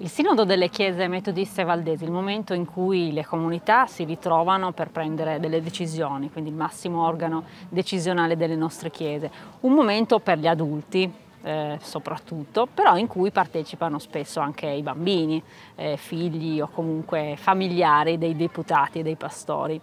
Il Sinodo delle Chiese Metodiste Valdesi, il momento in cui le comunità si ritrovano per prendere delle decisioni, quindi il massimo organo decisionale delle nostre chiese. Un momento per gli adulti, eh, soprattutto, però in cui partecipano spesso anche i bambini, eh, figli o comunque familiari dei deputati e dei pastori.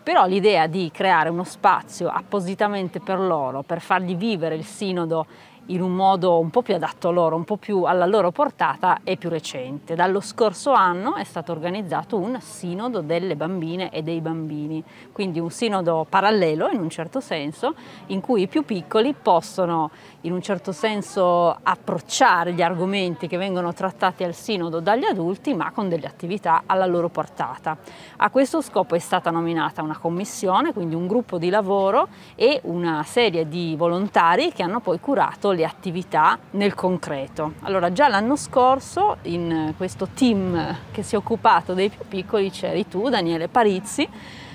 Però l'idea di creare uno spazio appositamente per loro, per fargli vivere il sinodo in un modo un po' più adatto a loro, un po' più alla loro portata e più recente. Dallo scorso anno è stato organizzato un sinodo delle bambine e dei bambini, quindi un sinodo parallelo in un certo senso, in cui i più piccoli possono in un certo senso approcciare gli argomenti che vengono trattati al sinodo dagli adulti, ma con delle attività alla loro portata. A questo scopo è stata nominata una commissione, quindi un gruppo di lavoro e una serie di volontari che hanno poi curato le attività nel concreto. Allora già l'anno scorso in eh, questo team che si è occupato dei più piccoli c'eri tu, Daniele Parizzi,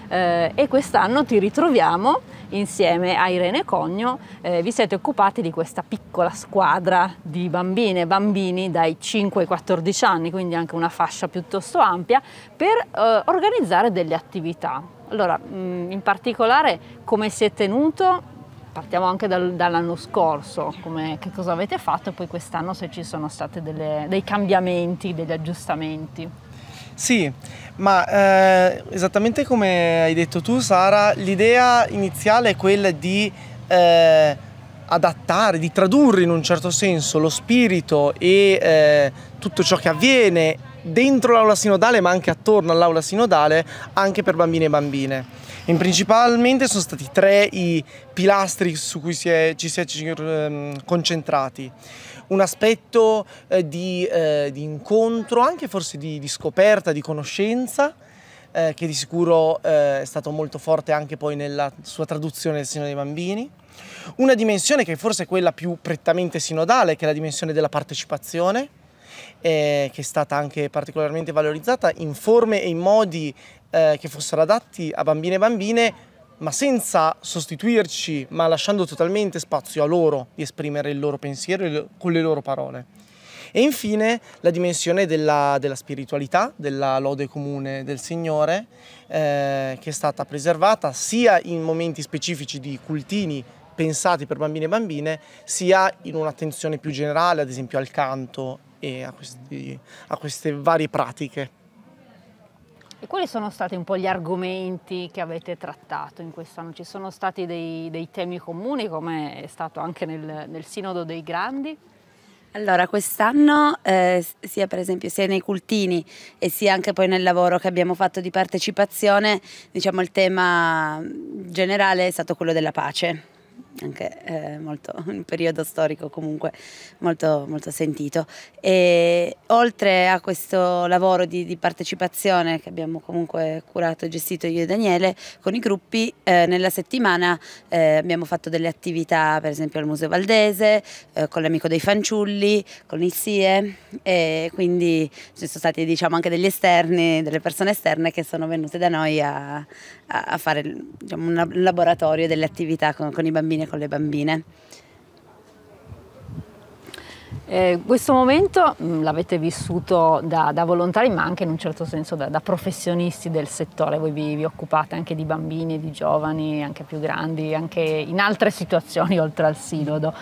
eh, e quest'anno ti ritroviamo insieme a Irene Cogno, eh, vi siete occupati di questa piccola squadra di bambine e bambini dai 5 ai 14 anni, quindi anche una fascia piuttosto ampia, per eh, organizzare delle attività. Allora, mm, in particolare come si è tenuto partiamo anche dal, dall'anno scorso, come, che cosa avete fatto e poi quest'anno se ci sono stati dei cambiamenti, degli aggiustamenti. Sì, ma eh, esattamente come hai detto tu Sara, l'idea iniziale è quella di eh, adattare, di tradurre in un certo senso lo spirito e eh, tutto ciò che avviene dentro l'aula sinodale ma anche attorno all'aula sinodale anche per bambini e bambine. In principalmente sono stati tre i pilastri su cui si è, ci si è ehm, concentrati. Un aspetto eh, di, eh, di, incontro, anche forse di, di scoperta, di conoscenza, eh, che di sicuro eh, è stato molto forte anche poi nella sua traduzione del Sino dei Bambini. Una dimensione che forse è quella più prettamente sinodale, che è la dimensione della partecipazione, eh, che è stata anche particolarmente valorizzata in forme e in modi eh, che fossero adatti a bambine e bambine ma senza sostituirci, ma lasciando totalmente spazio a loro di esprimere il loro pensiero con le loro parole. E infine la dimensione della, della spiritualità, della lode comune del Signore, eh, che è stata preservata sia in momenti specifici di cultini pensati per bambine e bambine, sia in un'attenzione più generale, ad esempio al canto e a, questi, a queste varie pratiche. E quali sono stati un po' gli argomenti che avete trattato in quest'anno? Ci sono stati dei, dei temi comuni come è stato anche nel, nel Sinodo dei Grandi? Allora, quest'anno, eh, sia per esempio sia nei cultini e sia anche poi nel lavoro che abbiamo fatto di partecipazione, diciamo il tema generale è stato quello della pace anche eh, molto, un periodo storico comunque molto, molto sentito. E, oltre a questo lavoro di, di, partecipazione che abbiamo comunque curato e gestito io e Daniele con i gruppi, eh, nella settimana eh, abbiamo fatto delle attività per esempio al Museo Valdese, eh, con l'amico dei fanciulli, con il SIE e quindi ci sono stati diciamo, anche degli esterni, delle persone esterne che sono venute da noi a, a fare diciamo, un laboratorio delle attività con, con i bambini bambini e con le bambine. Eh, questo momento mm, l'avete vissuto da, da, volontari ma anche in un certo senso da, da professionisti del settore, voi vi, vi, occupate anche di bambini, di giovani, anche più grandi, anche in altre situazioni oltre al sinodo.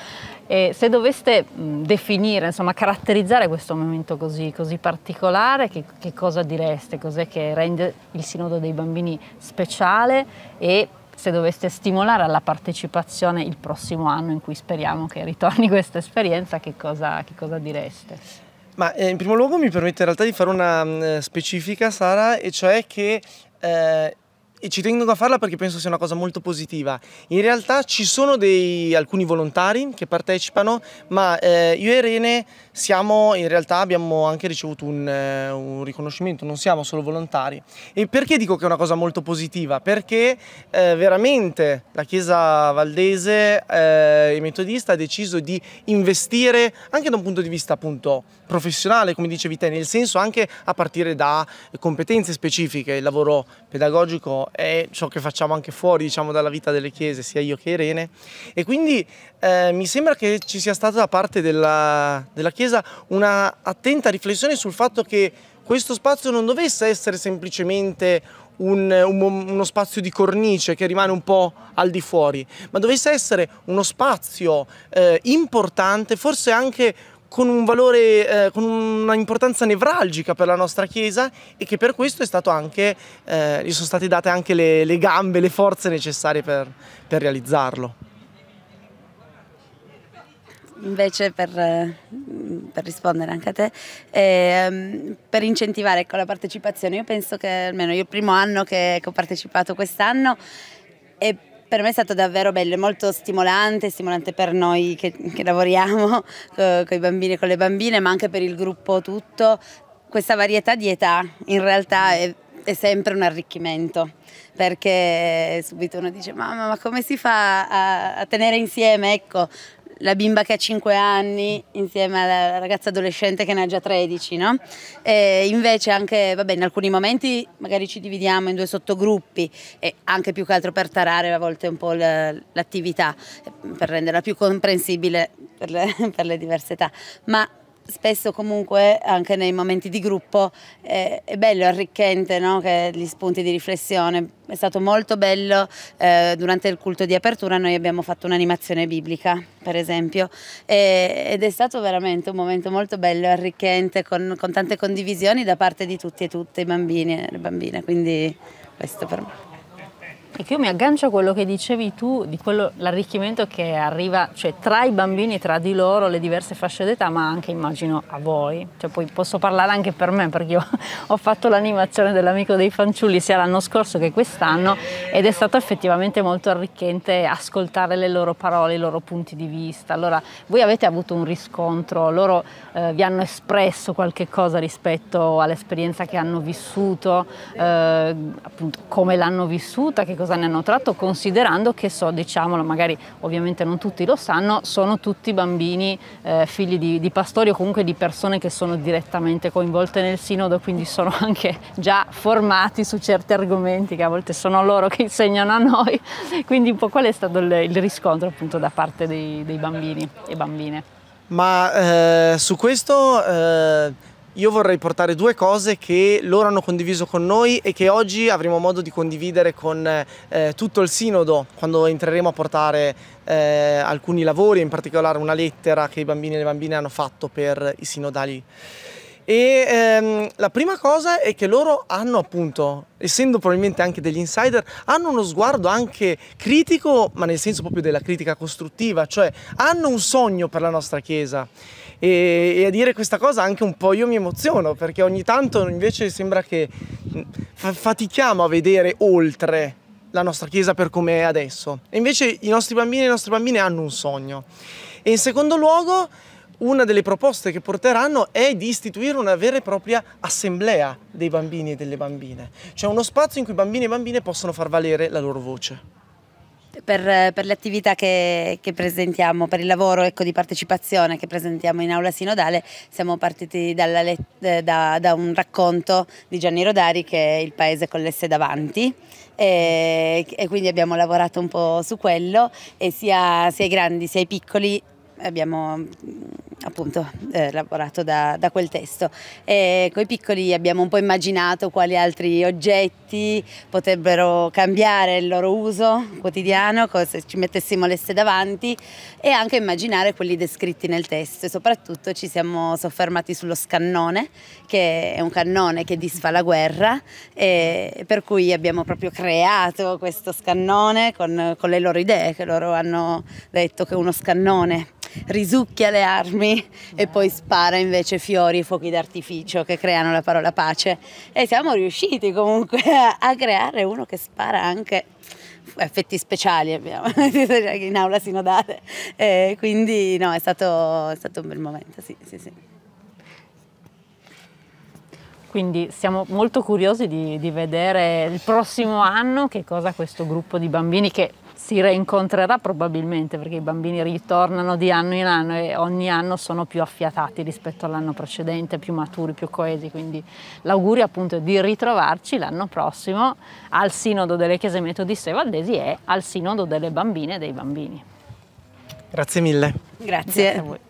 Eh, se doveste mh, mm, definire, insomma caratterizzare questo momento così, così particolare, che, che, cosa direste? Cos'è che rende il sinodo dei bambini speciale e se doveste stimolare alla partecipazione il prossimo anno in cui speriamo che ritorni questa esperienza, che cosa, che cosa direste? Ma eh, in primo luogo mi permette in realtà di fare una mh, mm, specifica, Sara, e cioè che eh, e ci tengo a farla perché penso sia una cosa molto positiva. In realtà ci sono dei, alcuni volontari che partecipano, ma eh, io e Irene siamo, in realtà abbiamo anche ricevuto un, eh, un, riconoscimento, non siamo solo volontari. E perché dico che è una cosa molto positiva? Perché eh, veramente la Chiesa Valdese e eh, Metodista ha deciso di investire anche da un punto di vista appunto professionale, come dicevi te, nel senso anche a partire da competenze specifiche, il lavoro pedagogico è ciò che facciamo anche fuori diciamo, dalla vita delle chiese, sia io che Irene. E quindi eh, mi sembra che ci sia stata da parte della, della Chiesa una attenta riflessione sul fatto che questo spazio non dovesse essere semplicemente un, un, uno spazio di cornice che rimane un po' al di fuori, ma dovesse essere uno spazio eh, importante, forse anche con un valore, eh, con una importanza nevralgica per la nostra Chiesa e che per questo anche, eh, gli sono state date anche le, le gambe, le forze necessarie per, per realizzarlo. Invece per, eh, per, rispondere anche a te, eh, per incentivare ecco, la partecipazione, io penso che almeno io il primo anno che, ho partecipato quest'anno e per me è stato davvero bello, molto stimolante, stimolante per noi che, che lavoriamo con i bambini e con le bambine, ma anche per il gruppo tutto. Questa varietà di età in realtà è è sempre un arricchimento perché subito uno dice mamma ma come si fa a, a tenere insieme ecco la bimba che ha 5 anni insieme alla ragazza adolescente che ne ha già 13, no? E invece anche, vabbè, in alcuni momenti magari ci dividiamo in due sottogruppi e anche più che altro per tarare a volte un po' l'attività, per renderla più comprensibile per le, per le diverse età, ma spesso comunque anche nei momenti di gruppo eh, è bello, arricchente no? che gli spunti di riflessione. È stato molto bello eh, durante il culto di apertura noi abbiamo fatto un'animazione biblica per esempio e, ed è stato veramente un momento molto bello, arricchente con, con tante condivisioni da parte di tutti e tutte i bambini e le bambine, quindi questo per me. E che io mi aggancio a quello che dicevi tu, di quello, l'arricchimento che arriva cioè, tra i bambini, tra di loro, le diverse fasce d'età, ma anche immagino a voi. Cioè, poi posso parlare anche per me, perché io ho fatto l'animazione dell'amico dei fanciulli sia l'anno scorso che quest'anno ed è stato effettivamente molto arricchente ascoltare le loro parole, i loro punti di vista. Allora, voi avete avuto un riscontro, loro eh, vi hanno espresso qualche cosa rispetto all'esperienza che hanno vissuto, eh, appunto come l'hanno vissuta, che cosa cosa ne hanno tratto considerando che so, diciamolo, magari ovviamente non tutti lo sanno, sono tutti bambini eh, figli di, di pastori o comunque di persone che sono direttamente coinvolte nel sinodo, quindi sono anche già formati su certi argomenti che a volte sono loro che insegnano a noi, quindi un po' qual è stato il, il riscontro appunto da parte dei, dei bambini e bambine. Ma eh, su questo eh, io vorrei portare due cose che loro hanno condiviso con noi e che oggi avremo modo di condividere con eh, tutto il sinodo quando entreremo a portare eh, alcuni lavori, in particolare una lettera che i bambini e le bambine hanno fatto per i sinodali. E ehm, la prima cosa è che loro hanno appunto, essendo probabilmente anche degli insider, hanno uno sguardo anche critico, ma nel senso proprio della critica costruttiva, cioè hanno un sogno per la nostra Chiesa e, e, a dire questa cosa anche un po' io mi emoziono perché ogni tanto invece sembra che fatichiamo a vedere oltre la nostra chiesa per come è adesso e invece i nostri bambini e le nostre bambine hanno un sogno e in secondo luogo una delle proposte che porteranno è di istituire una vera e propria assemblea dei bambini e delle bambine, cioè uno spazio in cui bambini e bambine possono far valere la loro voce per, per le attività che, che, presentiamo, per il lavoro ecco, di partecipazione che presentiamo in aula sinodale, siamo partiti eh, da, da, un racconto di Gianni Rodari che è Il paese con l'esse davanti e, e, quindi abbiamo lavorato un po' su quello e sia, sia ai grandi sia i piccoli abbiamo mm, appunto eh, lavorato da, da, quel testo. E con i piccoli abbiamo un po' immaginato quali altri oggetti potrebbero cambiare il loro uso quotidiano se ci mettessimo l'esse davanti e anche immaginare quelli descritti nel testo e soprattutto ci siamo soffermati sullo scannone che è un cannone che disfa la guerra e per cui abbiamo proprio creato questo scannone con, con le loro idee che loro hanno detto che uno scannone risucchia le armi e poi spara invece fiori e fuochi d'artificio che creano la parola pace. E siamo riusciti comunque a, a creare uno che spara anche effetti speciali abbiamo in aula sinodale e quindi no è stato, è stato un bel momento sì, sì, sì. Quindi siamo molto curiosi di, di vedere il prossimo anno che cosa questo gruppo di bambini che si reincontrerà probabilmente perché i bambini ritornano di anno in anno e ogni anno sono più affiatati rispetto all'anno precedente, più maturi, più coesi, quindi l'augurio appunto è di ritrovarci l'anno prossimo al Sinodo delle Chiese Metodiste Valdesi e al Sinodo delle Bambine e dei Bambini. Grazie mille. Grazie, Grazie a voi.